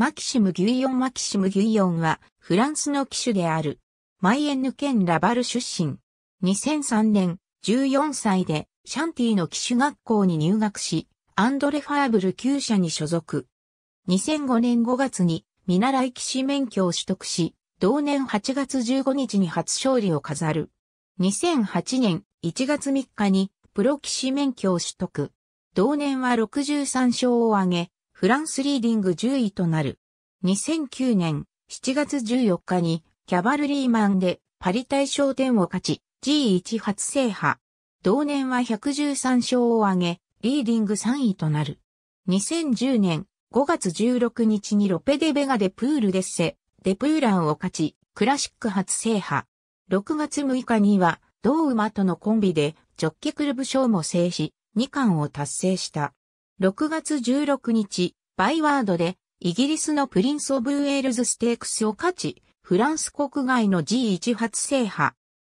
マキシム・ギュイヨンマキシム・ギュイヨンは、フランスの騎手である。マイエンヌ県ラバル出身。2003年、14歳で、シャンティの騎手学校に入学し、アンドレ・ファーブル厩社に所属。2005年5月に、見習い騎士免許を取得し、同年8月15日に初勝利を飾る。2008年1月3日に、プロ騎士免許を取得。同年は63勝を挙げ、フランスリーディング10位となる。2009年7月14日にキャバルリーマンでパリ大賞典を勝ち G1 初制覇。同年は113勝を挙げ、リーディング3位となる。2010年5月16日にロペデベガでプールデッセ、デプーランを勝ち、クラシック初制覇。6月6日には、同馬とのコンビで、ジョッケクルブ賞も制し、2冠を達成した。6月16日、バイワードで、イギリスのプリンス・オブ・ウェールズ・ステークスを勝ち、フランス国外の G1 初制覇。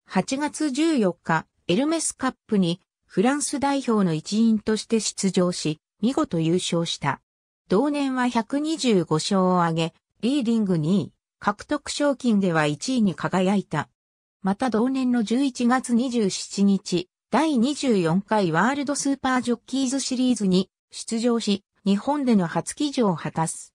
8月14日、エルメスカップに、フランス代表の一員として出場し、見事優勝した。同年は125勝を挙げ、リーディング2位、獲得賞金では1位に輝いた。また同年の11月27日、第24回ワールドスーパージョッキーズシリーズに出場し、日本での初騎乗を果たす。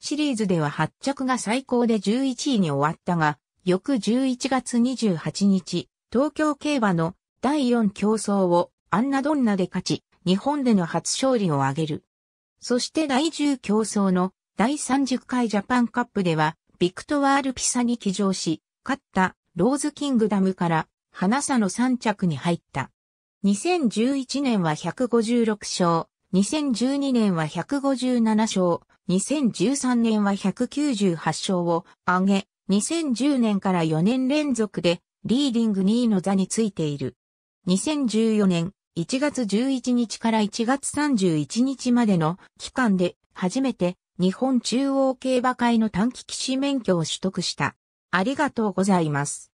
シリーズでは8着が最高で11位に終わったが、翌11月28日、東京競馬の第4競争をアンナドンナで勝ち、日本での初勝利を挙げる。そして第10競争の第30回ジャパンカップでは、ビクトワール・ピサに騎乗し、勝ったローズ・キングダムから花差の3着に入った。2011年は156勝、2012年は157勝、2013年は198勝を上げ、2010年から4年連続でリーディング2位の座についている。2014年1月11日から1月31日までの期間で初めて日本中央競馬会の短期騎士免許を取得した。ありがとうございます。